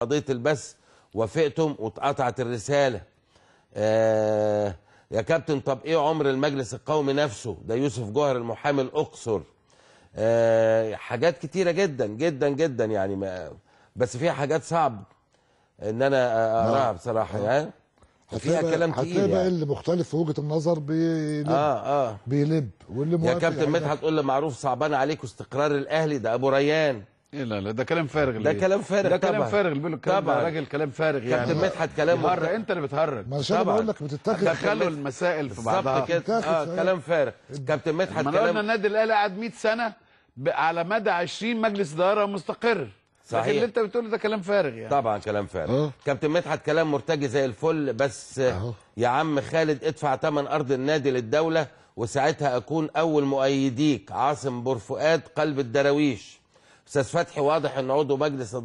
قضية البث وافقتم واتقطعت الرسالة آه يا كابتن طب ايه عمر المجلس القومي نفسه ده يوسف جوهر المحامي الأقصر آه حاجات كتيرة جدا جدا جدا يعني ما بس فيها حاجات صعب ان انا نعم. اقراها بصراحة يعني فيها كلام كتير بقى يعني. اللي مختلف في وجهه النظر بيلب اه اه بيلب واللي يا كابتن يعني. مدحت تقول لي معروف صعبان عليك استقرار الاهلي ده ابو ريان إيه لا لا ده كلام فارغ ده كلام فارغ ده كلام فارغ اللي بيقولوا الكلام ده راجل كلام فارغ يعني كابتن مدحت كلام مرة انت اللي بتهرج ما انا بقول لك بتتاخد دخلوا المسائل في بعضها كده اه كلام فارغ كابتن مدحت كلام قلنا النادي الاهلي قعد 100 سنه على مدى 20 مجلس اداره مستقر صحيح اللي انت بتقوله ده كلام فارغ يعني طبعا كلام فارغ كابتن مدحت كلام مرتجي زي الفل بس يا عم خالد ادفع ثمن ارض النادي للدوله وساعتها اكون اول مؤيديك عاصم بورفؤاد قلب الدراويش استاذ فتحي واضح ان عضو مجلس